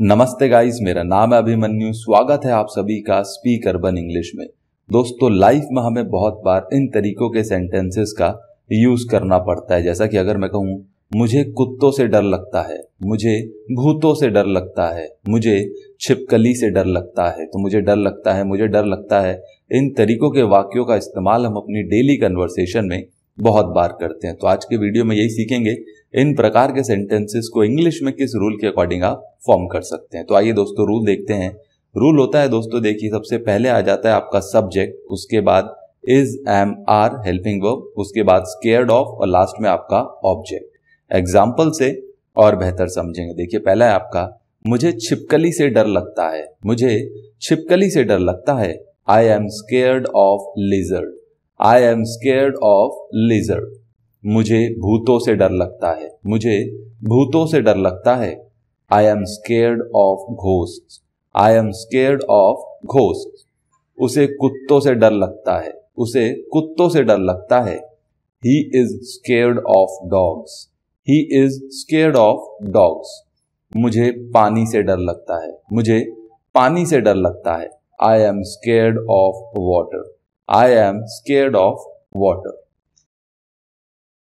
नमस्ते गाइस मेरा नाम है अभिमन्यु स्वागत है आप सभी का स्पीकर बन इंग्लिश में दोस्तों लाइफ में हमें बहुत बार इन तरीकों के सेंटेंसेस का यूज करना पड़ता है जैसा कि अगर मैं कहूँ मुझे कुत्तों से डर लगता है मुझे भूतों से डर लगता है मुझे छिपकली से डर लगता है तो मुझे डर लगता है मुझे डर लगता है इन तरीकों के वाक्यों का इस्तेमाल हम अपनी डेली कन्वर्सेशन में बहुत बार करते हैं तो आज के वीडियो में यही सीखेंगे इन प्रकार के सेंटेंसेस को इंग्लिश में किस रूल के अकॉर्डिंग आप फॉर्म कर सकते हैं तो आइए दोस्तों रूल देखते हैं रूल होता है दोस्तों देखिए सबसे पहले आ जाता है आपका सब्जेक्ट उसके बाद is am are helping verb उसके बाद स्केयर्ड ऑफ और लास्ट में आपका ऑब्जेक्ट एग्जाम्पल से और बेहतर समझेंगे देखिए पहला है आपका मुझे छिपकली से डर लगता है मुझे छिपकली से डर लगता है I am scared of lizard I am scared of lizard मुझे भूतों से डर लगता है मुझे भूतों से डर लगता है I am scared of ghost I am scared of ghost उसे कुत्तों से डर लगता है उसे कुत्तों से डर लगता है he is scared of dogs he is scared of dogs मुझे पानी से डर लगता है मुझे पानी से डर लगता है I am scared of water I am scared of water.